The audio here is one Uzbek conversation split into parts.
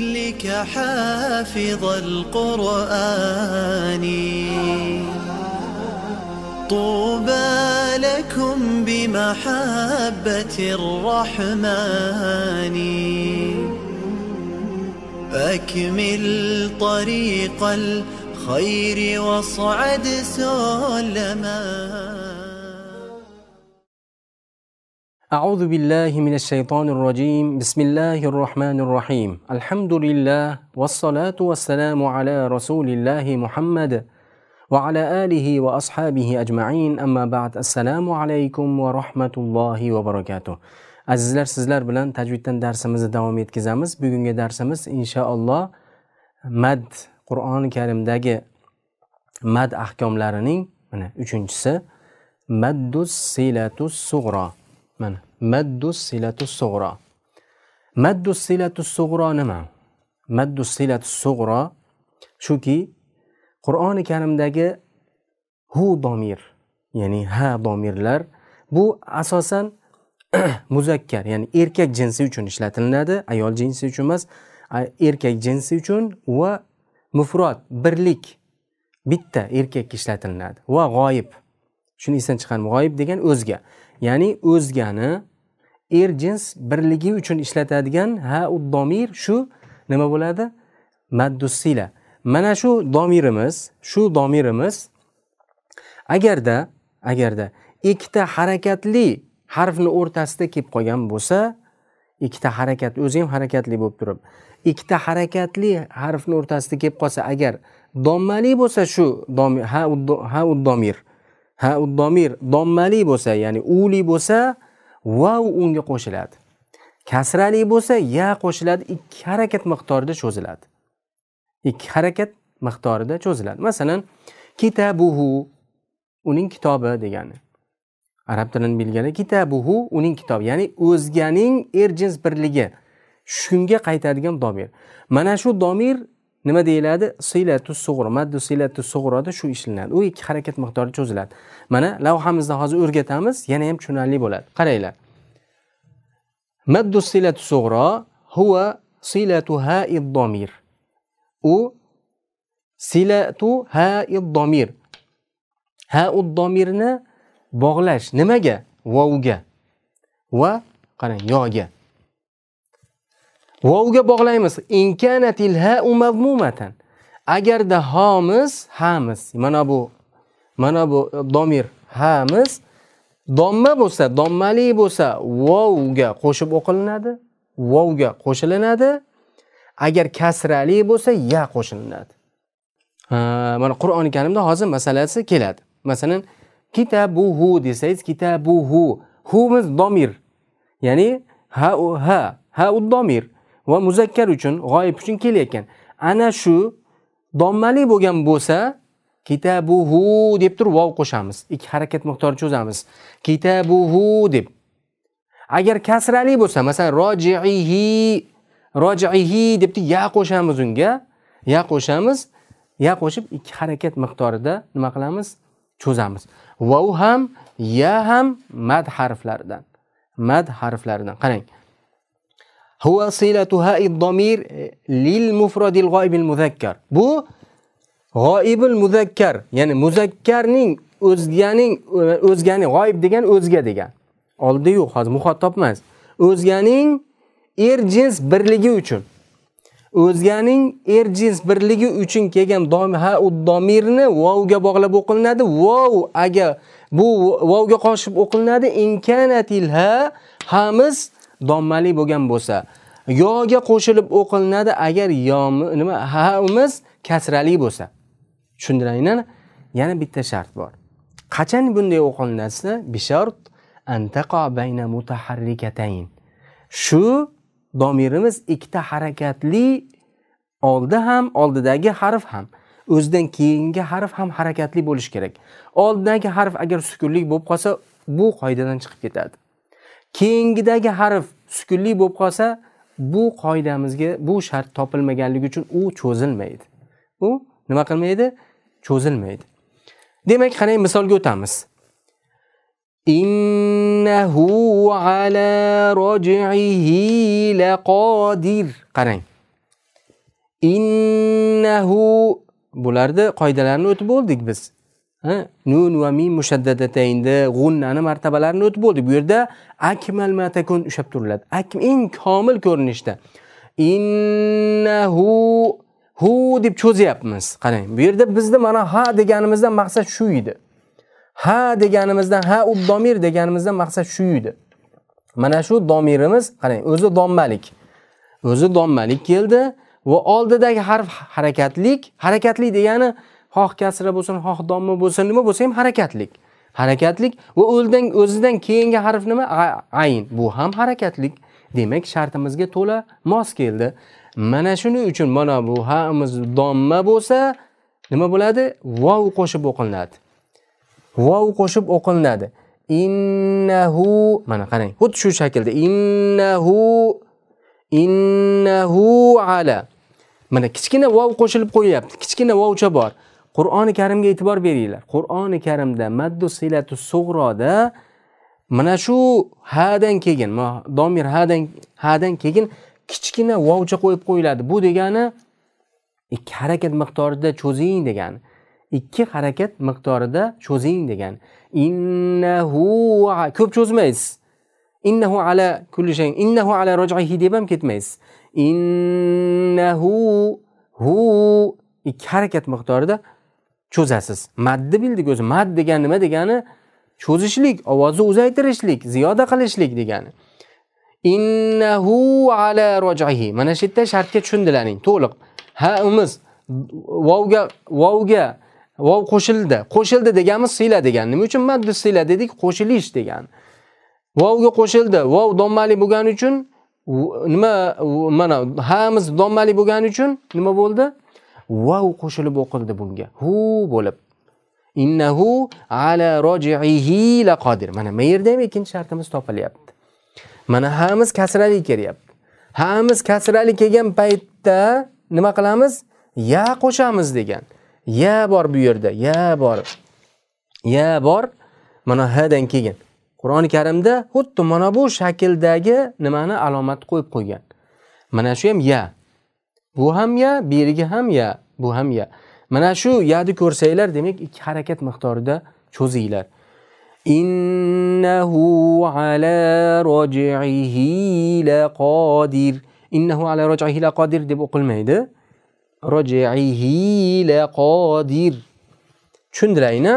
مثلك حافظ القرآن طوبى لكم بمحبة الرحمن أكمل طريق الخير واصعد سلما أعوذ بالله من الشيطان الرجيم بسم الله الرحمن الرحيم الحمد لله والصلاة والسلام على رسول الله محمد وعلى آله وأصحابه أجمعين أما بعد السلام عليكم ورحمة الله وبركاته azizlar sizlar bilan tajviddan darsimizni davom etkazamiz bugungi darsimiz inshaalloh mad qur'oni karimdagi mad ahkomlarining mana uchinchisi maddu silatu sug'ro mana maddu silatu sug'ro maddu silatu sug'ro nima maddu silatu sug'ro shuki qur'oni karimdagi hu domir ya'ni ha domirlar bu asosan muzakkar ya'ni erkak jinsi uchun ishlatilinadi ayol jinsi uchun emas erkak jinsi uchun va mufrot birlik bitta erkakka ishlatilinadi va g'oyib shuni esdan chiqarib g'oyib degan o'zga ya'ni o'zgani er jins birligi uchun ishlatadigan ha u domir shu nima bo'ladi maddusila mana shu domirimiz shu domirimiz agarda agarda ikkita harakatli harfni o'rtasida kelib qolgan bo'lsa ikkita harakat o'zi ham harakatli bo'lib turib ikkita harakatli harfni o'rtasida kelib qolsa agar dommali bo'lsa shu ha u domir ha u domir dommali bo'lsa ya'ni uli bo'lsa vav unga qo'shiladi kasrali bo'lsa ya qo'shiladi ikki harakat miqdorida cho'ziladi ikki harakat miqdorida cho'ziladi masalan kitabuhu uning kitobi degani arab tilini bilganda kitabuhu uning kitobi ya'ni o'zganing er jins birligi shunga qaytadigan domir mana shu domir nima deyiladi siylatu sug'ur maddu siylatu sug'roda shu ishlanadi u ikki harakat miqdori cho'ziladi mana lavhamizda hozir o'rgatamiz yana ham tushunarli bo'ladi qaranglar maddu siylatu sug'ro huva silatu hai domir u silatu hai domir ha u domirni bog'lash nimaga vovga va qarang yoga vovga bog'laymiz agarda homiz hamiz mana bu mana bu e, domir hamiz domma bo'lsa dommali bo'lsa vovga qo'shib o'qilinadi vovga qo'shilinadi agar kasrali bo'lsa ya qo'shilinadi mana qur'oni karimda hozir masalasi keladi masalan kitabuhu desangiz kitabuhu humiz domir ya'ni ha u ha ha u domir va muzakkar uchun g'oyib uchun kelayotgan ana shu dommali bo'lgan bo'lsa kitabuhu deb turib vov qo'shamiz ikki harakat miqdori cho'zamiz kitabuhu deb agar kasrali bo'lsa masalan rojiihi rojiihi deb ya qo'shamiz unga ya qo'shamiz ya qo'shib ikki harakat miqdorida nima qilamiz cho'zamiz vov ham ya ham mad harflaridan mad harflaridan qarang Huwa silatu ha'id domir lil mufradil g'oibil muzakkar. Bu g'oibul muzakkar, ya'ni muzakkarning o'zganing o'zgani g'oyib degan o'zga degan. Oldi yo'q, hozir muxatab emas. O'zganing er jins birligi uchun o'zganing er jins birligi uchun kelgan dom ha u domirni vovga bog'lab o'qilinadi. Vov agar bu vovga qo'shib o'qilinadi. Inkanatil ha hamiz dommali bo'lgan bo'lsa yoga qo'shilib o'qilinadi agar yomi nima haimiz kasrali bo'lsa tushundiringmi yana bitta shart bor qachon bunday o'qilinadi bishart antaqa bayna mutaharrikatayn shu domirimiz ikkita harakatli oldi ham oldidagi harf ham o'zidan keyingi harf ham harakatli bo'lishi kerak oldidagi harf agar sukunlik bo'lib qolsa bu qoidadan chiqib ketadi keyingidagi harf sukunli bo'lib qolsa bu qoidamizga bu shart topilmaganligi uchun u cho'zilmaydi u nima qilmaydi cho'zilmaydi demak qarang misolga o'tamiz innahu ala rojihi laqodir qarang innahu bularni qoidalarni o'tib bo'ldik biz nun va min mushaddadatayndi g'unnani martabalarini o'tib bo'ldi bu yerda akmal matakun ushlab turiladi eng komil ko'rinishda innahu hu deb cho'zyapmiz qarang bu yerda bizni mana ha deganimizdan maqsad shu edi ha deganimizdan ha u domir deganimizdan maqsad shu edi mana shu domirimiz qarang o'zi dommalik o'zi dommalik keldi va oldidagi harf harakatlik harakatli degani xoh kasra bo'lsin xoh domma bo'lsin nima bo'lsa ham harakatlik harakatlik va o'zidan o'zidan keyingi harf nima ayn bu ham harakatlik demak shartimizga to'la mos keldi mana shuning uchun mana bu hamiz domma bo'lsa nima bo'ladi vov qo'shib o'qilinadi vov qo'shib o'qilinadi innahu mana qarang xuddi shu shaklda innahu innahu ala mana kichkina vov qo'shilib qo'yyapti kichkina vovcha bor qur'oni karimga e'tibor beringlar qur'oni karimda maddu silatu sug'roda mana shu hadan keyin domir hadan hadan keyin kichkina vovcha qo'yib qo'yiladi bu degani ikki harakat miqdorida cho'zing degani ikki harakat miqdorida cho'zing degani innahu ko'p cho'zmaysiz innahu ala kulli shayin innahu ala roj'ihi deb ham ketmaysiz innahu hu ikki harakat miqdorida cho'zasiz madni bildik o'zi mad degani nima degani cho'zishlik ovozni uzaytirishlik ziyoda qilishlik degani innahu ala rojihi mana shu yerda shartga tushundilaring to'liq ha umiz vovga vovga vov qo'shildi qo'shildi deganimiz siyla degan nima uchun maddi siyla dedik qo'shilish degan vovga qo'shildi vov dommali bo'lgani uchun nima mana hamiz dommali bo'lgani uchun nima bo'ldi vav qo'shilib o'qildi bunga hu bo'lib innahu ala rojiihi la qodir mana bu yerda ham ikkinchi shartimiz topilyapti mana hamiz kasrali kelyapti hamiz kasrali kelgan paytda nima qilamiz ya qo'shamiz degan ya bor bu yerda ya bor ya bor mana hadan keyin qur'oni karimda xuddi mana bu shakldagi nimani alomat qo'yib qo'ygan mana shu ham ya bu ham ya yerga ham ya bu ham ya mana shu yani ko'rsanglar demak ikki harakat miqdorida cho'zinglar innahu ala rojihi la qodir innahu ala rojihi la qodir deb o'qilmaydi rojihi la qodir tushundilaringmi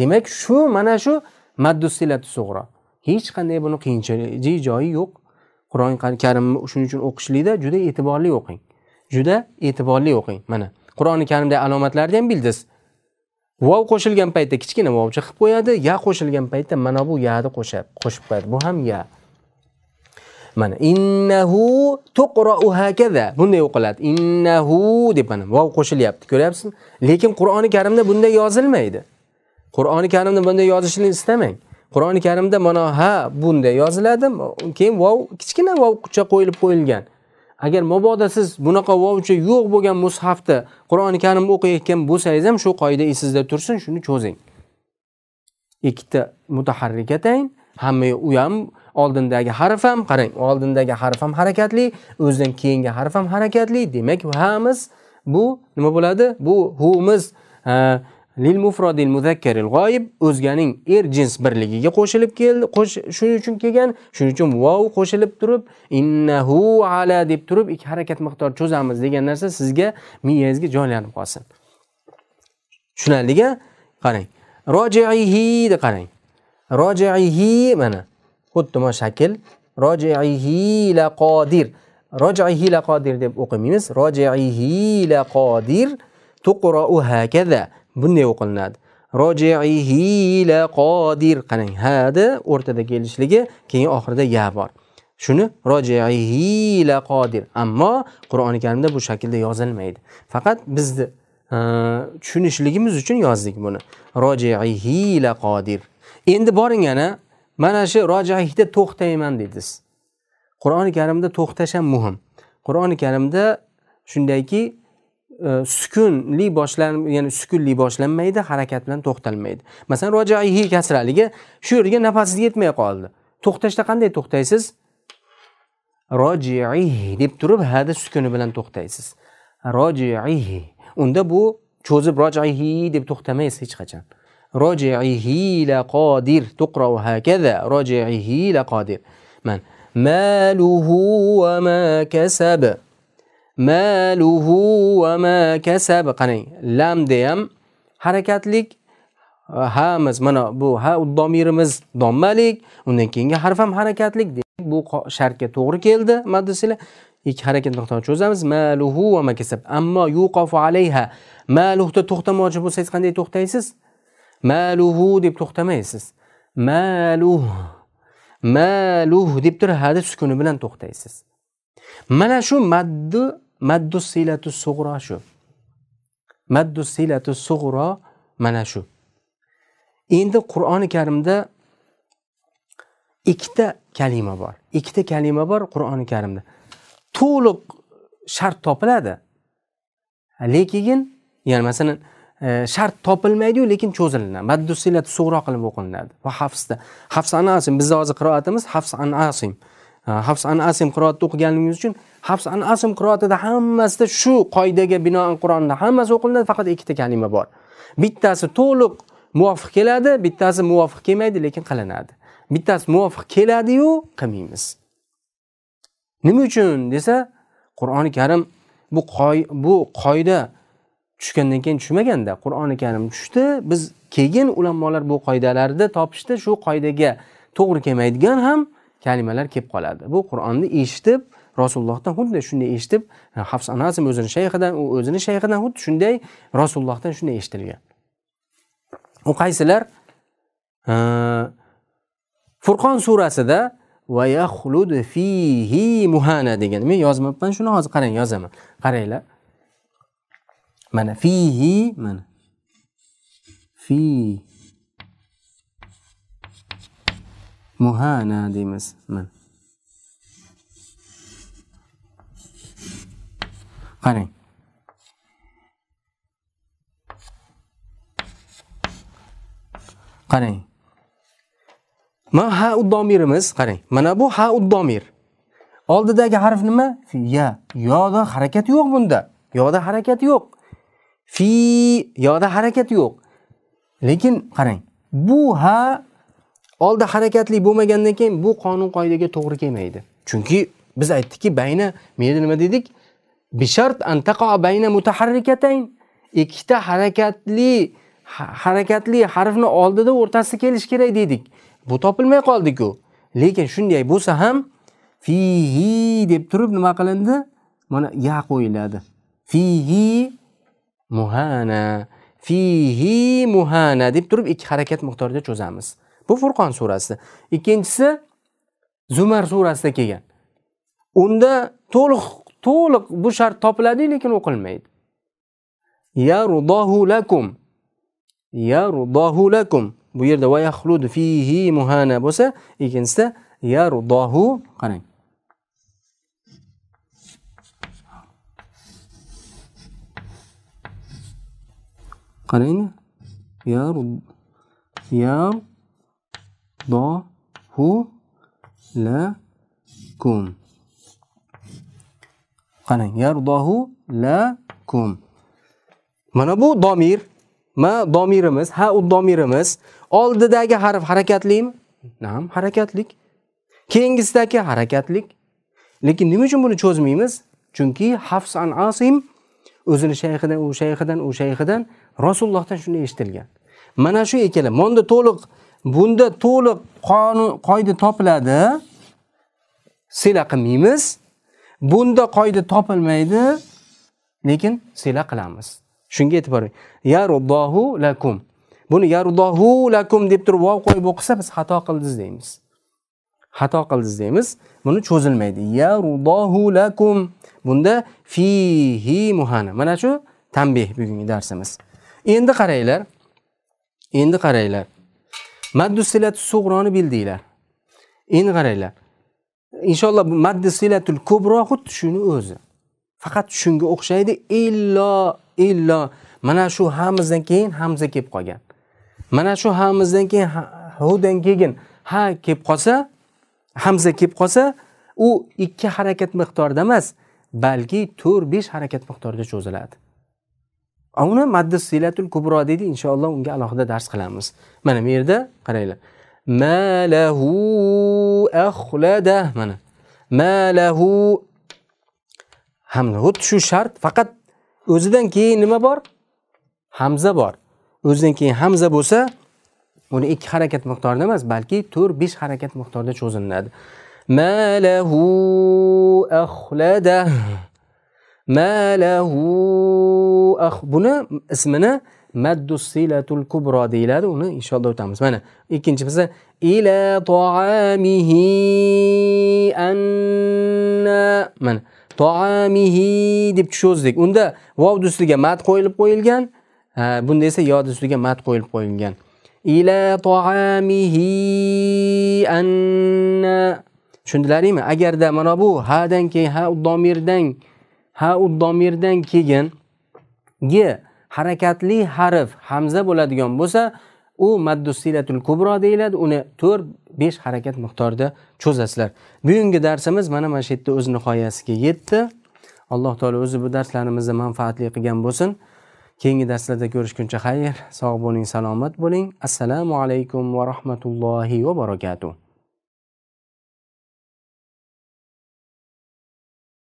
demak shu mana shu maddu silati sug'ro hech qanday buni qiyinchilik joyi yo'q qur'oni karimni shuning uchun o'qishlikda juda e'tiborli o'qing juda e'tiborli o'qing mana qur'oni karimdagi alomatlarni ham bildiz vov qo'shilgan paytda kichkina vovcha qilib qo'yadi ya qo'shilgan paytda mana bu yani qo'shib qo'shib qo'yadi bu ham ya mana innahu tuqrou hakaza bunday o'qiladi innahu deb mana vov qo'shilyapti ko'ryapsizmi lekin qur'oni karimda bunday yozilmaydi qur'oni karimda bunday yozishni istamang qur'oni karimda mana ha bunday yoziladi keyin vov kichkina vovcha qo'yilib qo'yilgan agar mabodo siz bunaqa vovcha yo'q bo'lgan mushafda qur'oni karimni o'qiyotgan bo'lsangiz ham shu qoida esingizda tursin shuni cho'zing ikkita atayin hamma u ham oldindagi harf ham qarang oldindagi harf ham harakatli o'zidan keyingi harf ham harakatli demak hamiz bu nima bo'ladi bu humiz lil mufrodil muzakkari g'oyib o'zganing er jins birligiga qo'shilib keldi shuning uchun kelgan shuning uchun vov qo'shilib turib innahu ala deb turib ikki harakat miqdor cho'zamiz degan narsa sizga miyangizga joylanib qolsin tushunarliga qarang rojiihi deb qarang rojiihi mana xuddi mana shakl rojiihi la qodir rojiihi la qodir deb o'qimaymiz rojiihi la qodir bunday o'qilinadi rojiihi la qodir qarang hadi o'rtada kelishligi keyin oxirida ya bor shuni rojiihi la qodir ammo qur'oni karimda bu shaklda yozilmaydi faqat bizni e, tushunishligimiz uchun yozdik buni rojiihi la qodir endi boring yana mana shu rojihda to'xtayman dedingiz qur'oni karimda to'xtash ham muhim qur'oni karimda shundayki sukunli boshlan ya'ni sukunli boshlanmaydi harakat bilan to'xtalmaydi masalan rojaihi kasraligi shu yerga nafasingiz yetmay qoldi to'xtashda qanday to'xtaysiz rojiih deb turib hada sukuni bilan to'xtaysiz rojiih unda bu cho'zib rojihi deb to'xtamaysiz hech qachon rojiihi la qodir tuqrov hakada rojiihi la qodir man maluhu va ma kasaba maluhu va ma kasab qarang lamda ham harakatlik e, hamiz mana bu ha domirimiz dommalik undan keyingi harf ham harakatlik demak bu shartga to'g'ri keldi madrisiylar ikki harakat nuqtani cho'zamiz maluhu va ma kasab ammo yuqofu alayha maluhda to'xtamoqchi bo'lsangiz qanday to'xtaysiz maluhu deb to'xtamaysiz maluh maluh deb turib hada sukuni bilan to'xtaysiz mana shu maddi maddu silatu sug'ro shu maddu silatu sug'ro mana shu endi qur'oni karimda ikkita kalima bor ikkita kalima bor qur'oni karimda to'liq shart topiladi lekin ya'ni masalan e, shart topilmaydiyu lekin cho'zilinadi maddu silatu sug'ro qilib o'qilinadi va hafsda hafs an asim bizni hozir qiroatimiz hafs an asim e, hafs an asim qiroatni o'qiganligimiz uchun hafs an asm qiroatida hammasida shu qoidaga binoan qur'onda hammasi o'qilinadi faqat ikkita kalima bor bittasi to'liq muvofiq keladi bittasi muvofiq kelmaydi lekin qilinadi bittasi muvofiq keladiyu qilmaymiz nima uchun desa qur'oni karim bu qoy bu qoida tushgandan keyin tushmaganda qur'oni karim tushdi biz keyin ulamolar bu qoidalarni topishdi shu qoidaga to'g'ri kelmaydigan ham kalimalar kelib qoladi bu qur'onni eshitib rasulullohdan xuddi shunday eshitib e, hafs anazim o'zini shayxidan u o'zini shayxidan xuddi shunday rasulullohdan shunday eshitilgan u qaysilar e, furqon surasida fihi muhana degan men yozmabman shuni hozir qarang yozaman qaranglar mana fihi mana fi muhana deymiz mana qarang qarang ma ha uddomirimiz qarang mana bu ha uddomir oldidagi harf nima ya yoda harakat yo'q bunda yoda harakat yo'q fi yoda harakat yo'q lekin qarang bu ha oldi harakatli bo'lmagandan keyin bu qonun qoidaga to'g'ri kelmaydi chunki biz aytdikki bayna me'da nima dedik bishart an taqa bayna mutaharrikatayn ikkita harakatli harakatli harfni oldida o'rtasida kelishi kerak dedik. Bu topilmay qoldi-ku. Lekin shunday bo'lsa ham fihi deb turib nima qilindi? Mana ya qo'yiladi. Fihi muhana fihi muhana deb turib ikki harakat miqdorida cho'zamiz. Bu Furqon surasi. Ikkinchisi Zumar surasida kelgan. Unda to'liq to'liq bu shart topiladi lekin o'qilmaydi ya rudohu lakum ya rudohu lakum bu yerda va yaxlud fihi muhana bo'lsa ikkinchisida ya rudohu qarang qarang ya ya do hu la kum qarang yardohu lakum mana bu domir ma domirimiz ha u domirimiz oldidagi harf harakatlimi nam harakatlik keyingisidagi harakatlik lekin nima uchun buni cho'zmaymiz chunki hafs an asim o'zini shayxidan u shayxidan u shayxidan rasulullohdan shunday eshitilgan mana shu ikkala bunda to'liq bunda to'liq qonun qoida topiladi sila qilmaymiz bunda qoida topilmaydi lekin sila qilamiz shunga e'tibor bering yarudohu lakum buni yarudohu lakum deb turib vov qo'yib o'qisa biz xato qildiz deymiz xato qildiz deymiz buni cho'zilmaydi yarudohu lakum bunda fihi muhana mana shu tanbeh bugungi darsimiz endi qaranglar endi qaranglar maddu silati sug'roni bildinglar endi qaranglar inshaalloh maddi silatul kubro xuddi shuni o'zi faqat shunga o'xshaydi illo illo mana shu hamizdan keyin hamza kelib qolgan mana shu hamizdan keyin hudan keyin ha kelib qolsa hamza kelib qolsa u ikki harakat miqdorida emas balki to'rt besh harakat miqdorida cho'ziladi uni maddi silatul kubro deydi inshaalloh unga alohida dars qilamiz mana bu yerda qaranglar ma lahu axlada mana ma lahu hamza xuddi shu shart faqat o'zidan keyin nima bor hamza bor o'zidan keyin hamza bo'lsa uni ikki harakat miqdorida emas balki to'rt besh harakat miqdorida cho'zilinadi malahu lahu axlada ma buni ismini maddu silatul kubro deyiladi uni inshaalloh o'tamiz mana ikkinchisi ila toamihi anna mana toamihi deb cho'zdik unda vov ustiga mat qo'yilib qo'yilgan bunda esa yod ustiga mat qo'yilib qo'yilgan ila toamihi anna tushundilaringmi agarda mana bu hadan keyin ha uddomirdan ha uddomirdan keyin g harakatli harf hamza bo'ladigan bo'lsa u maddusilatul kubro deyiladi uni to'rt besh harakat miqdorida cho'zasizlar bugungi darsimiz mana mana shu yerda o'z nihoyasiga yetdi alloh taolo o'zi bu darslarimizni manfaatli qilgan bo'lsin keyingi darslarda ko'rishguncha xayr sog' bo'ling salomat bo'ling assalomu alaykum va rahmatullohi va barakatuh